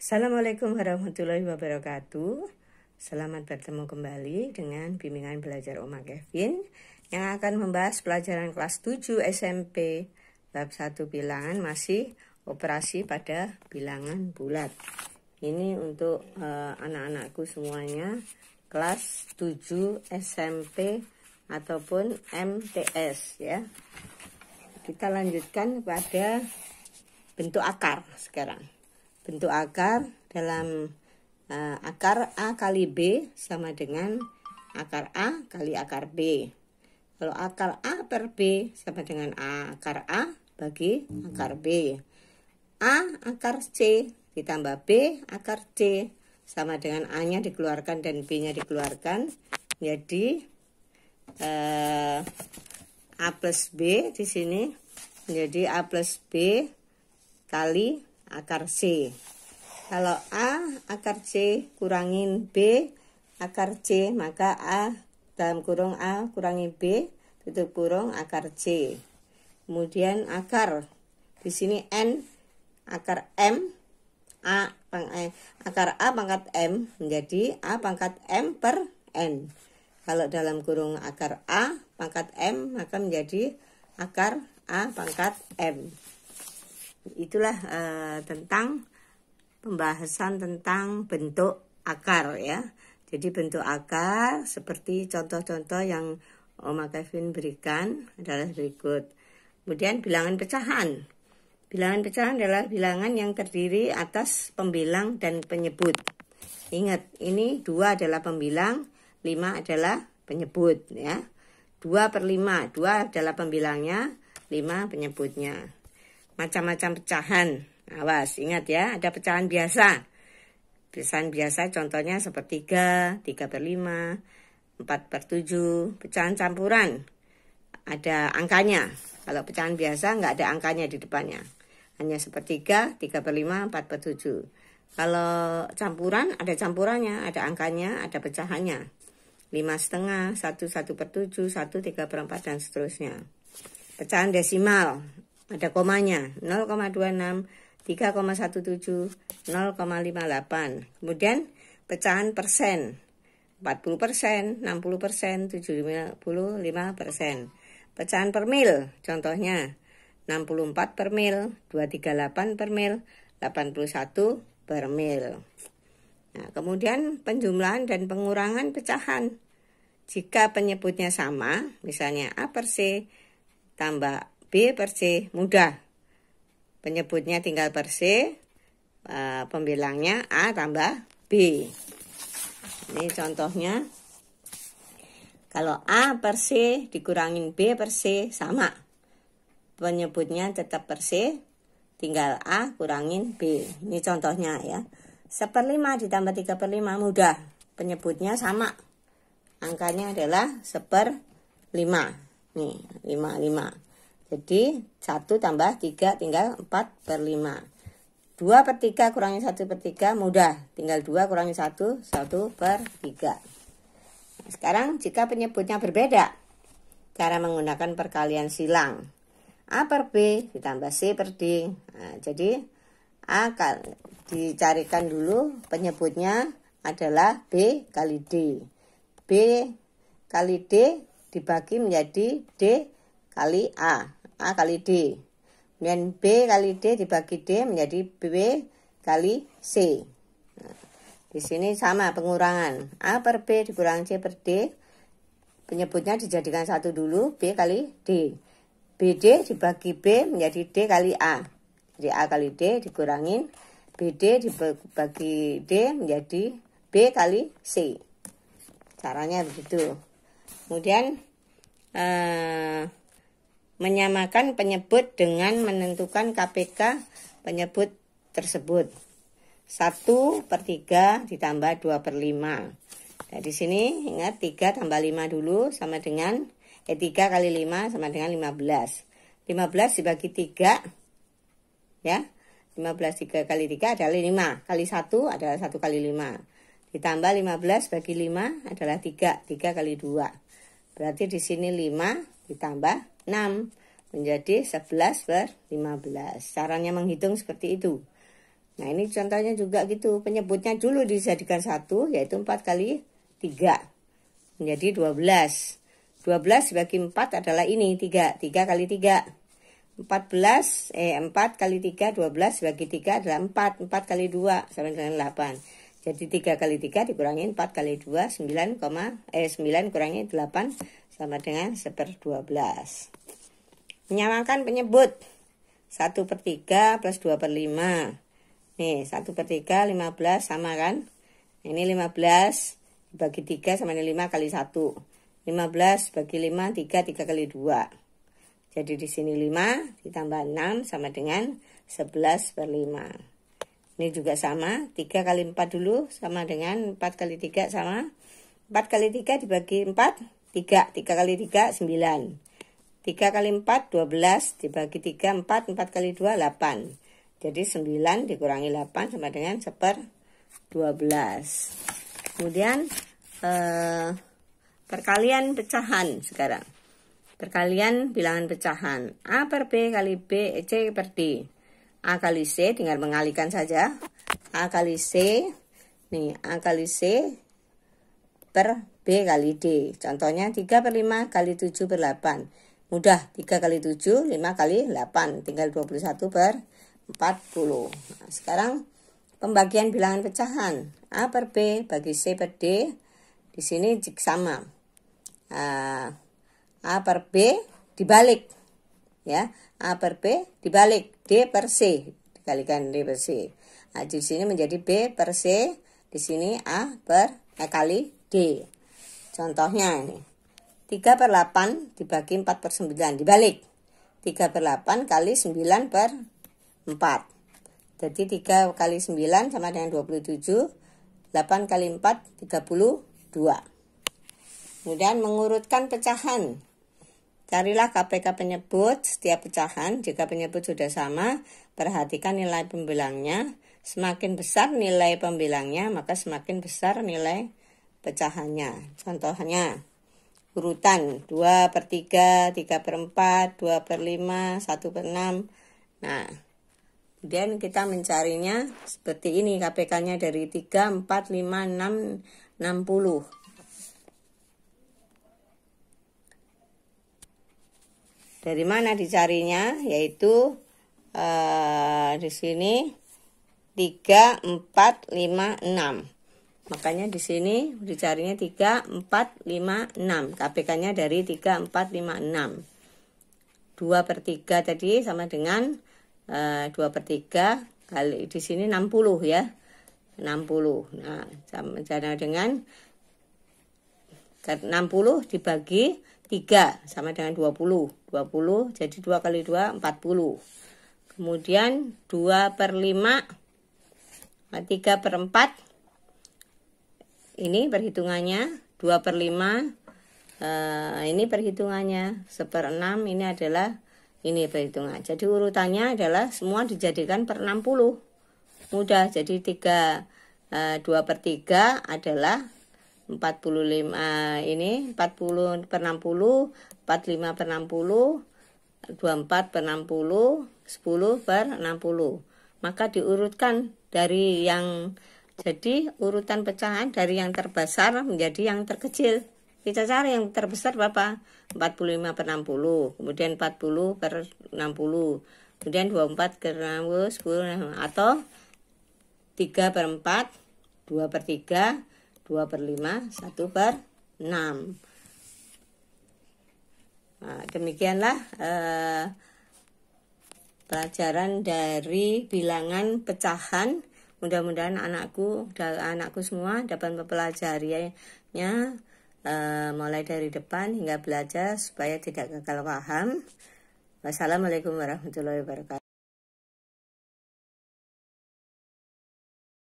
Assalamualaikum warahmatullahi wabarakatuh. Selamat bertemu kembali dengan bimbingan belajar Oma Kevin yang akan membahas pelajaran kelas 7 SMP bab 1 bilangan masih operasi pada bilangan bulat. Ini untuk eh, anak-anakku semuanya kelas 7 SMP ataupun MTS ya. Kita lanjutkan pada bentuk akar sekarang bentuk akar dalam uh, akar A kali B sama dengan akar A kali akar B. Kalau akar A per B sama dengan A akar A bagi akar B. A akar C ditambah B akar C sama dengan A-nya dikeluarkan dan B-nya dikeluarkan. Jadi uh, A plus B di sini menjadi A plus B kali akar C. Kalau A akar C kurangin B akar C maka A dalam kurung A kurangin B tutup kurung akar C. Kemudian akar di sini N akar M A pang, eh, akar A pangkat M menjadi A pangkat M per N. Kalau dalam kurung akar A pangkat M maka menjadi akar A pangkat M itulah uh, tentang pembahasan tentang bentuk akar ya. Jadi bentuk akar seperti contoh-contoh yang Oma Kevin berikan adalah berikut. Kemudian bilangan pecahan. Bilangan pecahan adalah bilangan yang terdiri atas pembilang dan penyebut. Ingat, ini dua adalah pembilang, lima adalah penyebut ya. dua per lima dua adalah pembilangnya, lima penyebutnya macam-macam pecahan. Awas, ingat ya, ada pecahan biasa. Pecahan biasa contohnya seperti 3 per 5, 4 per 7, pecahan campuran. Ada angkanya. Kalau pecahan biasa nggak ada angkanya di depannya. Hanya sepertiga, 3 per 5, 4 per 7. Kalau campuran ada campurannya, ada angkanya, ada pecahannya. 5 setengah, 1, 1 per 7, 1, 3 per 4, dan seterusnya. Pecahan desimal, ada komanya 0,26 3,17 0,58 kemudian pecahan persen 40 persen 60 persen 75 persen pecahan per mil contohnya 64 per mil 238 per mil 81 per mil nah, kemudian penjumlahan dan pengurangan pecahan jika penyebutnya sama, misalnya A per C tambah B per C mudah. Penyebutnya tinggal per C, eh, pembilangnya A tambah B. Ini contohnya. Kalau A per C dikurangin B per C sama. Penyebutnya tetap per C, tinggal A kurangin B. Ini contohnya ya. 1 per 5 ditambah 3 per 5 mudah. Penyebutnya sama. Angkanya adalah 1 per 5. Nih, 5, 5. Jadi 1 tambah 3 tinggal 4 per 5. 2 per 3 kurangi 1 per 3 mudah. Tinggal 2 kurangi 1, 1 per 3. Sekarang jika penyebutnya berbeda, cara menggunakan perkalian silang. A per B ditambah C per D. Nah, jadi A kan dicarikan dulu penyebutnya adalah B kali D. B kali D dibagi menjadi D kali A. A kali D. Kemudian B kali D dibagi D menjadi B kali C. Nah, di sini sama pengurangan. A per B dikurang C per D. Penyebutnya dijadikan satu dulu. B kali D. BD dibagi B menjadi D kali A. Jadi A kali D dikurangin. BD dibagi D menjadi B kali C. Caranya begitu. Kemudian... Eh, menyamakan penyebut dengan menentukan KPK penyebut tersebut. 1 per 3 ditambah 2 per 5. Nah, di sini ingat 3 tambah 5 dulu sama dengan eh, 3 kali 5 sama dengan 15. 15 dibagi 3 ya. 15 3 kali 3 adalah 5 kali 1 adalah 1 kali 5 ditambah 15 bagi 5 adalah 3 3 kali 2 berarti di sini 5 ditambah 6 menjadi 11 per 15. Caranya menghitung seperti itu. Nah ini contohnya juga gitu. Penyebutnya dulu dijadikan satu yaitu 4 kali 3 menjadi 12. 12 bagi 4 adalah ini 3. 3 kali 3. 14 eh 4 kali 3 12 bagi 3 adalah 4. 4 kali 2 sama dengan 8. Jadi 3 kali 3 dikurangi 4 kali 2, 9, eh, 9 kurangi 8 sama dengan 1 per 12. Menyamakan penyebut. 1 per 3 plus 2 per 5. Nih, 1 per 3, 15 sama kan? Ini 15 bagi 3 sama dengan 5 kali 1. 15 bagi 5, 3, 3 kali 2. Jadi di sini 5 ditambah 6 sama dengan 11 per 5 ini juga sama 3 kali 4 dulu sama dengan 4 kali 3 sama 4 kali 3 dibagi 4 3 3 kali 3 9 3 kali 4 12 dibagi 3 4 4 kali 2 8 jadi 9 dikurangi 8 sama dengan 1 per 12 kemudian eh, perkalian pecahan sekarang perkalian bilangan pecahan A per B kali B, C per D. A kali C tinggal mengalihkan saja A kali C nih A kali C per B kali D contohnya 3 per 5 kali 7 per 8 mudah 3 kali 7 5 kali 8 tinggal 21 per 40 nah, sekarang pembagian bilangan pecahan A per B bagi C per D di sini sama ah, A per B dibalik ya A per B dibalik D per C dikalikan D per C nah, di sini menjadi B per C di sini A per E kali D contohnya ini 3 per 8 dibagi 4 per 9 dibalik 3 per 8 kali 9 per 4 jadi 3 kali 9 sama dengan 27 8 kali 4 32 kemudian mengurutkan pecahan Carilah KPK penyebut setiap pecahan. Jika penyebut sudah sama, perhatikan nilai pembilangnya. Semakin besar nilai pembilangnya, maka semakin besar nilai pecahannya. Contohnya, urutan 2 per 3, 3 per 4, 2 per 5, 1 per 6. Nah, kemudian kita mencarinya seperti ini KPK-nya dari 3, 4, 5, 6, 60. Dari mana dicarinya? Yaitu eh, di sini 3, 4, 5, 6. Makanya di sini dicarinya 3, 4, 5, 6. KPK-nya dari 3, 4, 5, 6. 2 per 3 tadi sama dengan eh, 2 per 3 kali di sini 60 ya. 60. Nah, sama dengan 60 dibagi 3 sama dengan 20. 20 jadi 2 kali 2 40. Kemudian 2 per 5 3 eh, per 4 ini perhitungannya 2 per 5 eh, ini perhitungannya 1 per 6 ini adalah ini perhitungan jadi urutannya adalah semua dijadikan per 60 mudah jadi 3 eh, 2 per 3 adalah 45 ini 40 per 60 45 per 60 24 per 60 10 per 60 maka diurutkan dari yang jadi urutan pecahan dari yang terbesar menjadi yang terkecil kita cari yang terbesar berapa 45 per 60 kemudian 40 per 60 kemudian 24 per 60 10 atau 3 per 4 2 per 3 2 per 5, 1 per 6 nah, Demikianlah eh, pelajaran dari bilangan pecahan Mudah-mudahan anakku anakku semua dapat mempelajarinya eh, mulai dari depan hingga belajar supaya tidak gagal paham. Wassalamualaikum warahmatullahi wabarakatuh.